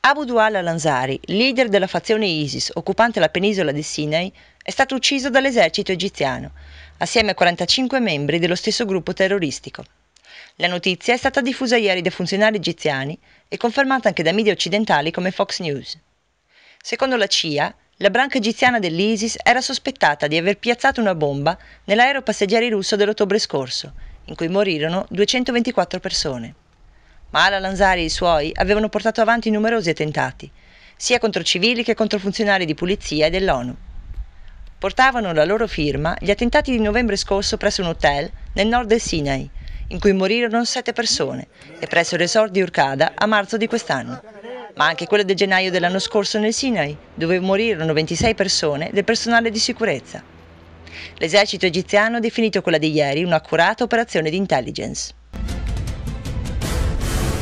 Abu Dual al-Ansari, leader della fazione ISIS occupante la penisola di Sinai, è stato ucciso dall'esercito egiziano, assieme a 45 membri dello stesso gruppo terroristico. La notizia è stata diffusa ieri da funzionari egiziani e confermata anche da media occidentali come Fox News. Secondo la CIA, la branca egiziana dell'ISIS era sospettata di aver piazzato una bomba nell'aeropasseggeri russo dell'ottobre scorso, in cui morirono 224 persone ma Ala Lanzari e i suoi avevano portato avanti numerosi attentati, sia contro civili che contro funzionari di polizia e dell'ONU. Portavano la loro firma gli attentati di novembre scorso presso un hotel nel nord del Sinai, in cui morirono sette persone, e presso il resort di Urcada a marzo di quest'anno, ma anche quello del gennaio dell'anno scorso nel Sinai, dove morirono 26 persone del personale di sicurezza. L'esercito egiziano ha definito quella di ieri un'accurata operazione di intelligence.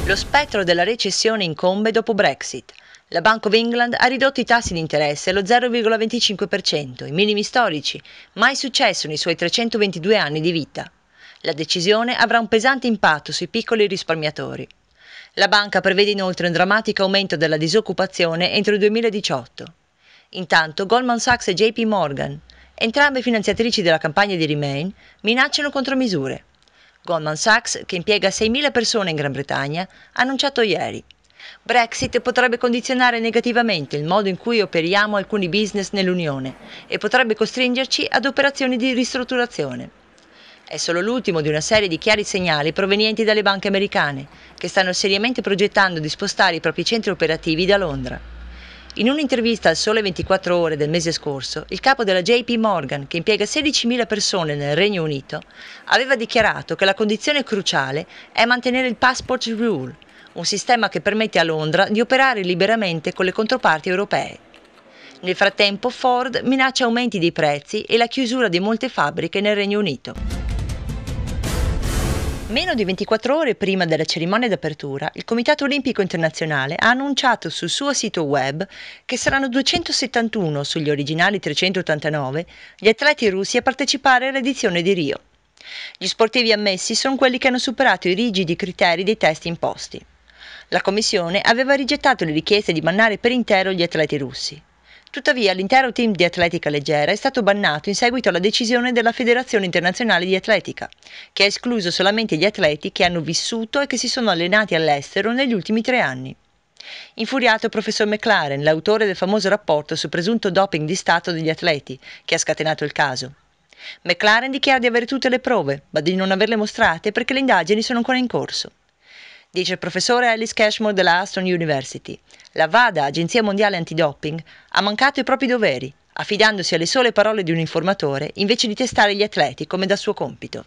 Lo spettro della recessione incombe dopo Brexit. La Bank of England ha ridotto i tassi di interesse allo 0,25%, i minimi storici, mai successo nei suoi 322 anni di vita. La decisione avrà un pesante impatto sui piccoli risparmiatori. La banca prevede inoltre un drammatico aumento della disoccupazione entro il 2018. Intanto Goldman Sachs e JP Morgan, entrambe finanziatrici della campagna di Remain, minacciano contromisure. Goldman Sachs, che impiega 6.000 persone in Gran Bretagna, ha annunciato ieri. Brexit potrebbe condizionare negativamente il modo in cui operiamo alcuni business nell'Unione e potrebbe costringerci ad operazioni di ristrutturazione. È solo l'ultimo di una serie di chiari segnali provenienti dalle banche americane, che stanno seriamente progettando di spostare i propri centri operativi da Londra. In un'intervista al Sole 24 Ore del mese scorso, il capo della JP Morgan, che impiega 16.000 persone nel Regno Unito, aveva dichiarato che la condizione cruciale è mantenere il Passport Rule, un sistema che permette a Londra di operare liberamente con le controparti europee. Nel frattempo Ford minaccia aumenti dei prezzi e la chiusura di molte fabbriche nel Regno Unito. Meno di 24 ore prima della cerimonia d'apertura, il Comitato Olimpico Internazionale ha annunciato sul suo sito web che saranno 271 sugli originali 389 gli atleti russi a partecipare all'edizione di Rio. Gli sportivi ammessi sono quelli che hanno superato i rigidi criteri dei test imposti. La Commissione aveva rigettato le richieste di mannare per intero gli atleti russi. Tuttavia l'intero team di atletica leggera è stato bannato in seguito alla decisione della Federazione Internazionale di Atletica, che ha escluso solamente gli atleti che hanno vissuto e che si sono allenati all'estero negli ultimi tre anni. Infuriato il professor McLaren, l'autore del famoso rapporto sul presunto doping di Stato degli atleti, che ha scatenato il caso. McLaren dichiara di avere tutte le prove, ma di non averle mostrate perché le indagini sono ancora in corso dice il professore Alice Cashmore della Aston University. La VADA, Agenzia Mondiale Antidoping, ha mancato i propri doveri, affidandosi alle sole parole di un informatore invece di testare gli atleti come da suo compito.